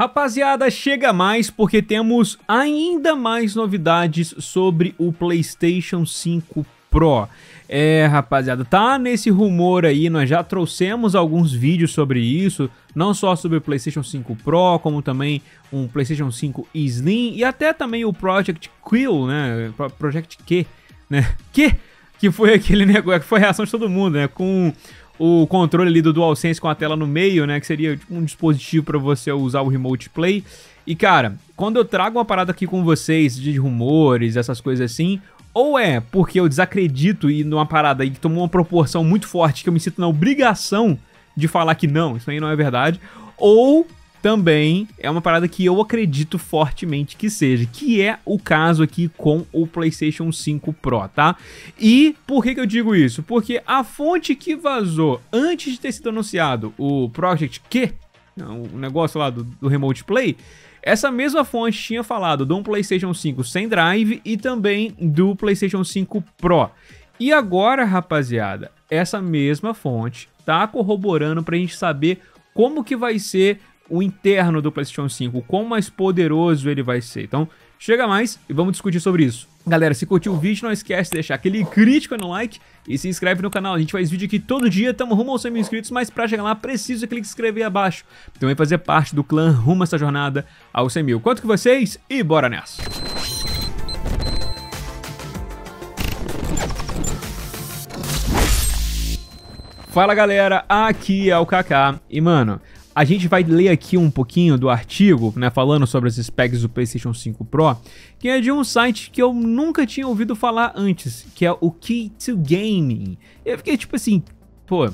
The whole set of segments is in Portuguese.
Rapaziada, chega mais porque temos ainda mais novidades sobre o PlayStation 5 Pro. É, rapaziada, tá nesse rumor aí, nós já trouxemos alguns vídeos sobre isso, não só sobre o PlayStation 5 Pro, como também um PlayStation 5 Slim e até também o Project Quill, né? Project Q, né? Que que foi aquele negócio, que foi a reação de todo mundo, né? Com o controle ali do DualSense com a tela no meio, né? Que seria tipo, um dispositivo para você usar o Remote Play. E cara, quando eu trago uma parada aqui com vocês de rumores, essas coisas assim, ou é porque eu desacredito e numa parada aí que tomou uma proporção muito forte que eu me sinto na obrigação de falar que não, isso aí não é verdade, ou também é uma parada que eu acredito fortemente que seja, que é o caso aqui com o PlayStation 5 Pro, tá? E por que, que eu digo isso? Porque a fonte que vazou antes de ter sido anunciado o Project Q, o negócio lá do, do Remote Play, essa mesma fonte tinha falado de um PlayStation 5 sem drive e também do PlayStation 5 Pro. E agora, rapaziada, essa mesma fonte tá corroborando pra gente saber como que vai ser o interno do PlayStation 5, o quão mais poderoso ele vai ser. Então, chega mais e vamos discutir sobre isso. Galera, se curtiu o vídeo, não esquece de deixar aquele crítico no like e se inscreve no canal. A gente faz vídeo aqui todo dia, estamos rumo aos 100 mil inscritos, mas para chegar lá, precisa clicar em inscrever abaixo. Também fazer parte do clã rumo essa jornada aos 100 mil. Conto com vocês e bora nessa! Fala galera, aqui é o Kaká e mano, a gente vai ler aqui um pouquinho do artigo, né, falando sobre as specs do PlayStation 5 Pro, que é de um site que eu nunca tinha ouvido falar antes, que é o Key to Gaming. Eu fiquei tipo assim, pô, é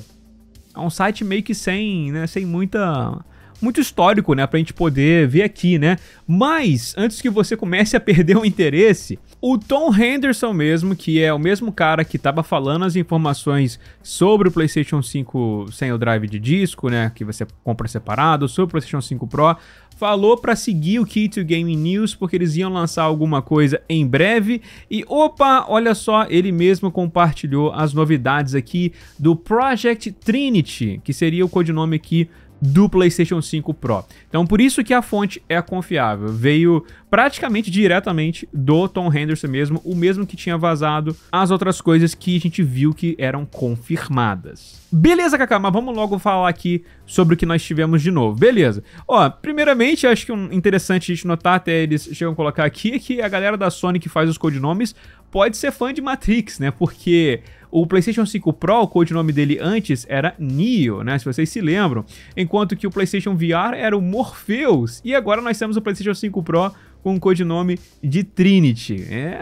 um site meio que sem, né, sem muita muito histórico, né, pra gente poder ver aqui, né? Mas, antes que você comece a perder o interesse, o Tom Henderson mesmo, que é o mesmo cara que tava falando as informações sobre o PlayStation 5 sem o drive de disco, né, que você compra separado, sobre o PlayStation 5 Pro, falou para seguir o Key to Game News porque eles iam lançar alguma coisa em breve. E opa, olha só, ele mesmo compartilhou as novidades aqui do Project Trinity, que seria o codinome aqui do PlayStation 5 Pro. Então por isso que a fonte é confiável. Veio praticamente diretamente do Tom Henderson mesmo, o mesmo que tinha vazado as outras coisas que a gente viu que eram confirmadas. Beleza, Kaká, mas vamos logo falar aqui sobre o que nós tivemos de novo. Beleza. Ó, primeiramente, acho que um interessante a gente notar, até eles chegam a colocar aqui, é que a galera da Sony que faz os codinomes pode ser fã de Matrix, né? Porque o PlayStation 5 Pro, o codinome dele antes era Neo, né? Se vocês se lembram. Enquanto que o PlayStation VR era o Morpheus. E agora nós temos o PlayStation 5 Pro com o codinome de Trinity. É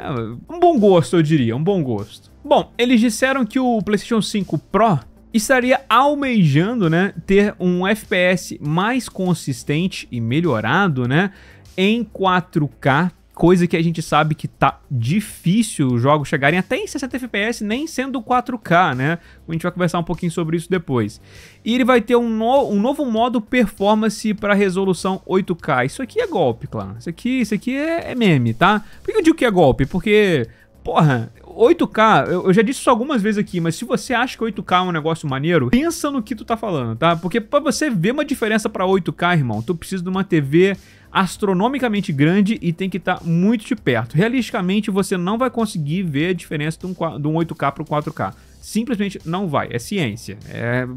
um bom gosto, eu diria, um bom gosto. Bom, eles disseram que o PlayStation 5 Pro estaria almejando, né, ter um FPS mais consistente e melhorado, né, em 4K, coisa que a gente sabe que tá difícil os jogos chegarem até em 60 FPS, nem sendo 4K, né? A gente vai conversar um pouquinho sobre isso depois. E ele vai ter um, no, um novo modo performance para resolução 8K. Isso aqui é golpe, claro. Isso aqui, isso aqui é, é meme, tá? Por que eu digo que é golpe? Porque porra, 8K, eu, eu, já disse isso algumas vezes aqui, mas se você acha que 8K é um negócio maneiro, pensa no que tu tá falando, tá? Porque pra você ver uma diferença pra 8K, irmão, tu precisa de uma TV astronomicamente grande e tem que estar tá muito de perto. Realisticamente, você não vai conseguir ver a diferença de um, de um 8K pro 4K. Simplesmente não vai. É ciência. É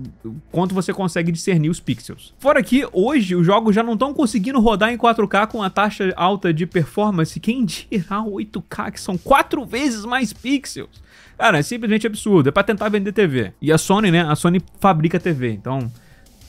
quanto você consegue discernir os pixels. Fora que, hoje, os jogos já não estão conseguindo rodar em 4K com a taxa alta de performance. Quem dirá 8K, que são quatro vezes mais pixels? Cara, é simplesmente absurdo. É pra tentar vender TV. E a Sony, né? A Sony fabrica TV. Então,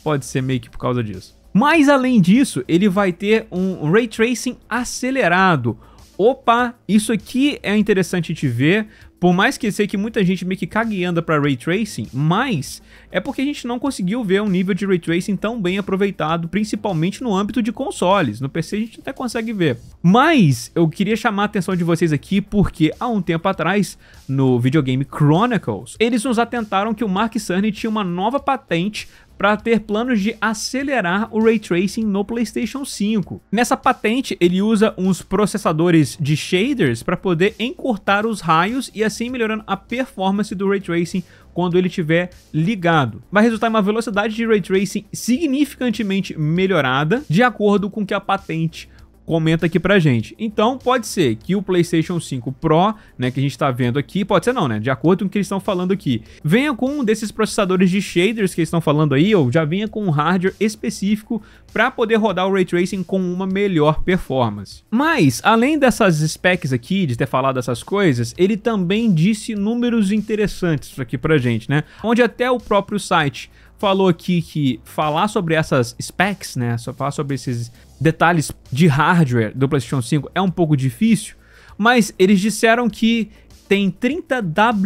pode ser meio que por causa disso. Mas além disso, ele vai ter um ray tracing acelerado. Opa, isso aqui é interessante de ver, por mais que sei que muita gente meio que cague e anda para Ray Tracing, mas é porque a gente não conseguiu ver um nível de Ray Tracing tão bem aproveitado, principalmente no âmbito de consoles. No PC a gente até consegue ver. Mas eu queria chamar a atenção de vocês aqui porque há um tempo atrás, no videogame Chronicles, eles nos atentaram que o Mark Cerny tinha uma nova patente para ter planos de acelerar o ray tracing no PlayStation 5. Nessa patente, ele usa uns processadores de shaders para poder encurtar os raios e assim melhorando a performance do Ray Tracing quando ele estiver ligado. Vai resultar em uma velocidade de Ray Tracing significantemente melhorada, de acordo com que a patente comenta aqui pra gente. Então, pode ser que o PlayStation 5 Pro, né, que a gente tá vendo aqui, pode ser não, né, de acordo com o que eles estão falando aqui, venha com um desses processadores de shaders que eles estão falando aí, ou já venha com um hardware específico para poder rodar o Ray Tracing com uma melhor performance. Mas, além dessas specs aqui, de ter falado essas coisas, ele também disse números interessantes aqui pra gente, né, onde até o próprio site falou aqui que falar sobre essas specs, né, só falar sobre esses detalhes de hardware do PlayStation 5 é um pouco difícil, mas eles disseram que tem 30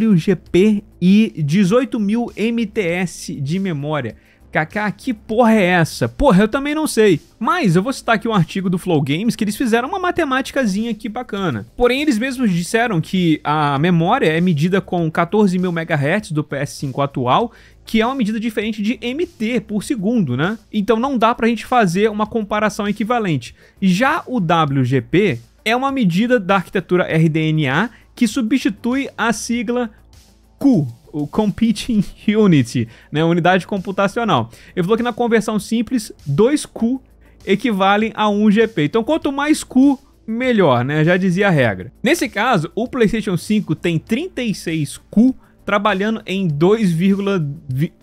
WGP e 18 mil MTS de memória. Kaká, que porra é essa? Porra, eu também não sei. Mas eu vou citar aqui um artigo do Flow Games que eles fizeram uma matemáticazinha aqui bacana. Porém, eles mesmos disseram que a memória é medida com 14.000 MHz do PS5 atual que é uma medida diferente de MT por segundo, né? Então não dá para a gente fazer uma comparação equivalente. Já o WGP é uma medida da arquitetura RDNA que substitui a sigla Q, o Computing Unity, né, unidade computacional. Ele falou que na conversão simples, 2Q equivalem a 1 GP. Então, quanto mais Q, melhor, né? Já dizia a regra. Nesse caso, o PlayStation 5 tem 36Q trabalhando em 2,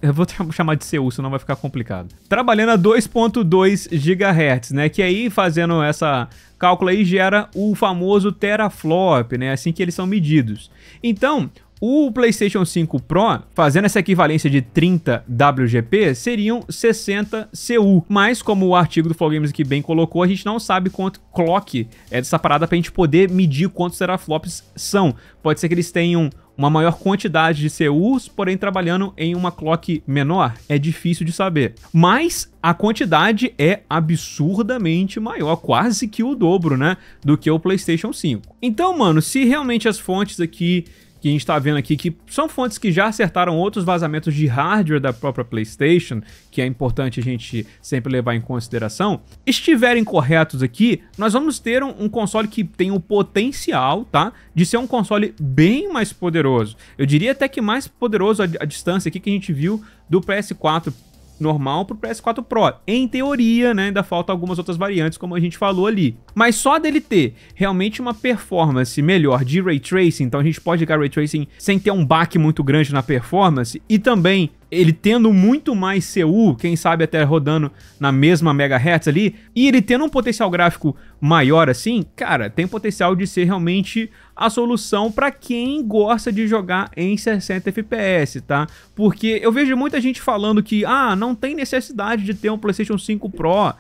eu vou chamar de CU, senão vai ficar complicado. Trabalhando a 2.2 GHz, né? Que aí fazendo essa cálculo aí gera o famoso teraflop, né? Assim que eles são medidos. Então, o PlayStation 5 Pro, fazendo essa equivalência de 30 WGP, seriam 60 CU. Mas, como o artigo do Flow Games aqui bem colocou, a gente não sabe quanto clock é dessa parada para a gente poder medir quantos teraflops são. Pode ser que eles tenham uma maior quantidade de CUs, porém trabalhando em uma clock menor, é difícil de saber. Mas a quantidade é absurdamente maior, quase que o dobro, né, do que o PlayStation 5. Então, mano, se realmente as fontes aqui que a gente está vendo aqui, que são fontes que já acertaram outros vazamentos de hardware da própria PlayStation, que é importante a gente sempre levar em consideração, estiverem corretos aqui, nós vamos ter um, um console que tem o potencial, tá, de ser um console bem mais poderoso. Eu diria até que mais poderoso a, a distância aqui que a gente viu do PS4 normal pro PS4 Pro. Em teoria, né, ainda falta algumas outras variantes, como a gente falou ali. Mas só dele ter realmente uma performance melhor de Ray Tracing, então a gente pode ligar Ray Tracing sem ter um baque muito grande na performance, e também ele tendo muito mais CU, quem sabe até rodando na mesma megahertz ali, e ele tendo um potencial gráfico maior assim, cara, tem potencial de ser realmente a solução para quem gosta de jogar em 60 FPS, tá? Porque eu vejo muita gente falando que, ah, não tem necessidade de ter um PlayStation 5 Pro,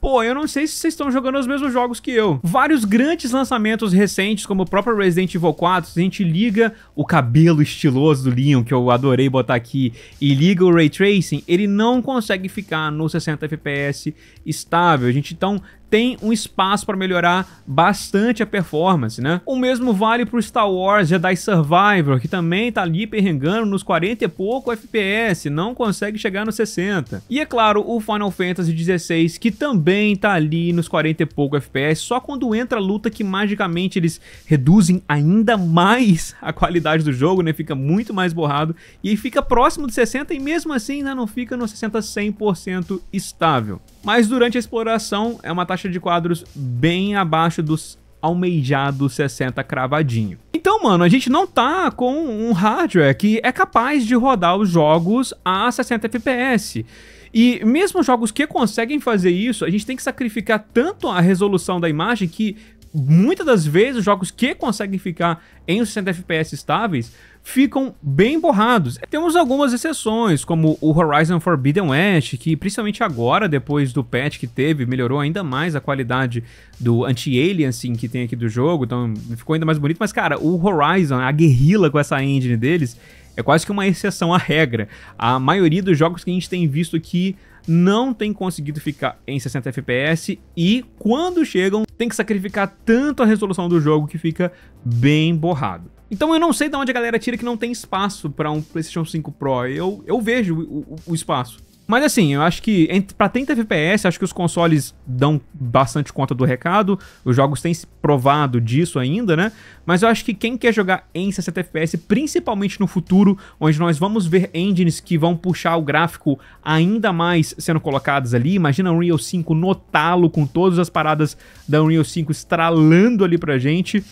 Pô, eu não sei se vocês estão jogando os mesmos jogos que eu. Vários grandes lançamentos recentes, como o próprio Resident Evil 4, se a gente liga o cabelo estiloso do Leon, que eu adorei botar aqui, e liga o Ray Tracing, ele não consegue ficar no 60 FPS estável. A gente então tem um espaço para melhorar bastante a performance, né? O mesmo vale para o Star Wars Jedi Survivor, que também tá ali perrengando nos 40 e pouco FPS, não consegue chegar nos 60. E é claro, o Final Fantasy XVI, que também tá ali nos 40 e pouco FPS, só quando entra a luta que magicamente eles reduzem ainda mais a qualidade do jogo, né? Fica muito mais borrado e fica próximo de 60 e mesmo assim ainda não fica no 60 100% estável. Mas durante a exploração é uma taxa de quadros bem abaixo dos almejados 60 cravadinho. Então, mano, a gente não tá com um hardware que é capaz de rodar os jogos a 60 FPS. E mesmo jogos que conseguem fazer isso, a gente tem que sacrificar tanto a resolução da imagem que muitas das vezes os jogos que conseguem ficar em 60 FPS estáveis ficam bem borrados. É, temos algumas exceções, como o Horizon Forbidden West, que principalmente agora, depois do patch que teve, melhorou ainda mais a qualidade do anti-aliasing que tem aqui do jogo, então ficou ainda mais bonito. Mas, cara, o Horizon, a guerrilla com essa engine deles, é quase que uma exceção à regra. A maioria dos jogos que a gente tem visto aqui não tem conseguido ficar em 60 FPS e quando chegam tem que sacrificar tanto a resolução do jogo que fica bem borrado. Então eu não sei de onde a galera tira que não tem espaço para um PlayStation 5 Pro. Eu, eu vejo o, o, o espaço. Mas assim, eu acho que para 30 FPS, acho que os consoles dão bastante conta do recado. Os jogos têm se provado disso ainda, né? Mas eu acho que quem quer jogar em 60 FPS, principalmente no futuro, onde nós vamos ver engines que vão puxar o gráfico ainda mais sendo colocadas ali. Imagina Unreal 5 notá-lo com todas as paradas da Unreal 5 estralando ali pra gente.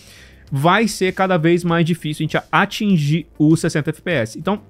Vai ser cada vez mais difícil a gente atingir os 60 FPS. Então,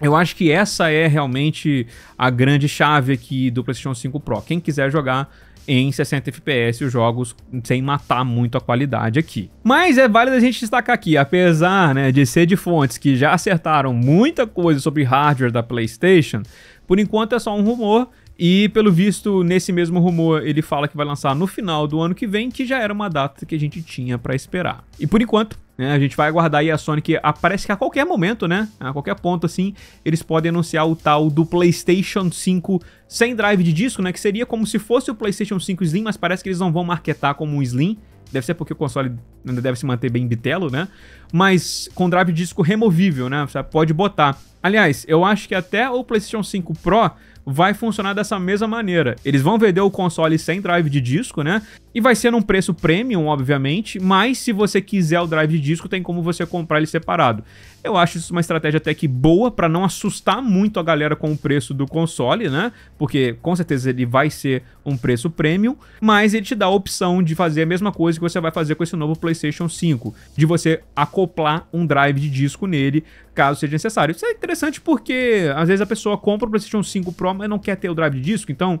eu acho que essa é realmente a grande chave aqui do PlayStation 5 Pro. Quem quiser jogar em 60 FPS os jogos sem matar muito a qualidade aqui. Mas é válido a gente destacar aqui, apesar né, de ser de fontes que já acertaram muita coisa sobre hardware da PlayStation, por enquanto é só um rumor e pelo visto, nesse mesmo rumor, ele fala que vai lançar no final do ano que vem, que já era uma data que a gente tinha para esperar. E por enquanto, né? A gente vai aguardar aí a Sony que parece que a qualquer momento, né? A qualquer ponto assim, eles podem anunciar o tal do PlayStation 5 sem drive de disco, né? Que seria como se fosse o PlayStation 5 Slim, mas parece que eles não vão marketar como um Slim. Deve ser porque o console ainda deve se manter bem bitelo, né? Mas com drive de disco removível, né? Você pode botar. Aliás, eu acho que até o PlayStation 5 Pro vai funcionar dessa mesma maneira. Eles vão vender o console sem drive de disco, né? E vai ser num preço premium, obviamente, mas se você quiser o drive de disco, tem como você comprar ele separado. Eu acho isso uma estratégia até que boa para não assustar muito a galera com o preço do console, né? Porque com certeza ele vai ser um preço premium, mas ele te dá a opção de fazer a mesma coisa que você vai fazer com esse novo PlayStation 5, de você acoplar um drive de disco nele caso seja necessário. Isso é interessante porque às vezes a pessoa compra o PlayStation 5 Pro, mas não quer ter o drive de disco, então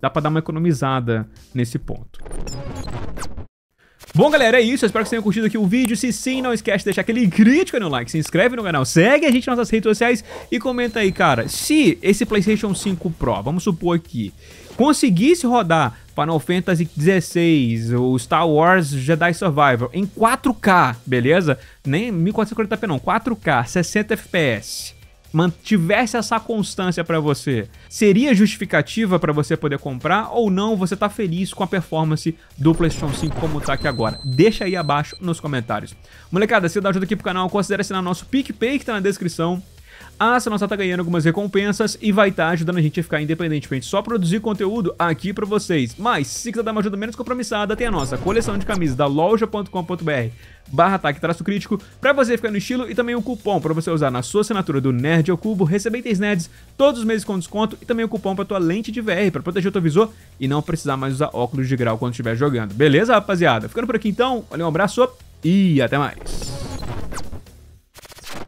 dá para dar uma economizada nesse ponto. Bom, galera, é isso. Eu espero que vocês tenham curtido aqui o vídeo. Se sim, não esquece de deixar aquele crítico no like, se inscreve no canal, segue a gente nas nossas redes sociais e comenta aí, cara, se esse PlayStation 5 Pro, vamos supor aqui, conseguisse rodar Final Fantasy XVI, o Star Wars Jedi Survivor, em 4K, beleza? Nem 1440p não, 4K, 60 FPS mantivesse essa constância para você, seria justificativa para você poder comprar ou não você tá feliz com a performance do PlayStation 5 como tá aqui agora? Deixa aí abaixo nos comentários. Molecada, se dá ajuda aqui pro canal, considere assinar nosso PicPay que tá na descrição. A Acelon tá ganhando algumas recompensas e vai estar tá ajudando a gente a ficar independente, pra gente só produzir conteúdo aqui para vocês. Mas, se quiser dar uma ajuda menos compromissada, tem a nossa coleção de camisas da loja.com.br barra ataque traço crítico, para você ficar no estilo e também o um cupom para você usar na sua assinatura do Nerd ao Cubo, receber itens nerds todos os meses com desconto e também o um cupom para tua lente de VR, para proteger o teu visor e não precisar mais usar óculos de grau quando estiver jogando. Beleza, rapaziada? Ficando por aqui então, valeu, um abraço e até mais.